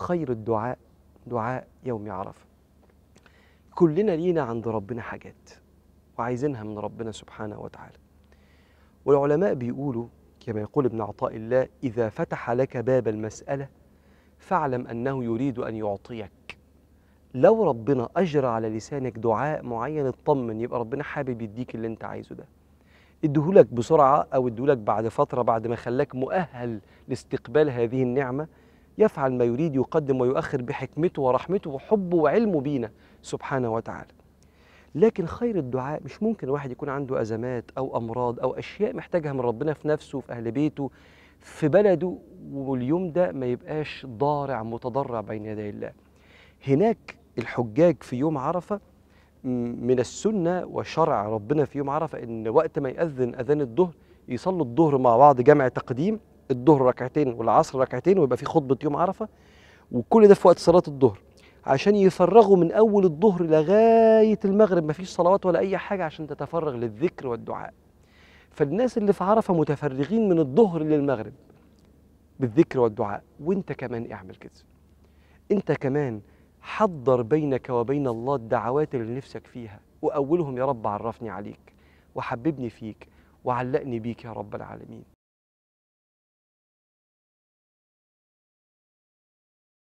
خير الدعاء دعاء يوم عرفة كلنا لينا عند ربنا حاجات وعايزينها من ربنا سبحانه وتعالى والعلماء بيقولوا كما يقول ابن عطاء الله إذا فتح لك باب المسألة فاعلم أنه يريد أن يعطيك لو ربنا أجرى على لسانك دعاء معين اطمن يبقى ربنا حابب يديك اللي انت عايزه ده اديهولك بسرعة أو اديهولك بعد فترة بعد ما خلاك مؤهل لاستقبال هذه النعمة يفعل ما يريد يقدم ويؤخر بحكمته ورحمته وحبه وعلمه بينا سبحانه وتعالى لكن خير الدعاء مش ممكن واحد يكون عنده أزمات أو أمراض أو أشياء محتاجها من ربنا في نفسه في أهل بيته في بلده واليوم ده ما يبقاش ضارع متضرع بين يدي الله هناك الحجاج في يوم عرفة من السنة وشرع ربنا في يوم عرفة إن وقت ما يأذن أذان الظهر يصلوا الظهر مع بعض جمع تقديم الظهر ركعتين والعصر ركعتين ويبقى في خطبه يوم عرفه وكل ده في وقت صلاه الظهر عشان يفرغوا من اول الظهر لغايه المغرب ما فيش صلوات ولا اي حاجه عشان تتفرغ للذكر والدعاء فالناس اللي في عرفه متفرغين من الظهر للمغرب بالذكر والدعاء وانت كمان اعمل كده انت كمان حضر بينك وبين الله الدعوات اللي نفسك فيها واولهم يا رب عرفني عليك وحببني فيك وعلقني بيك يا رب العالمين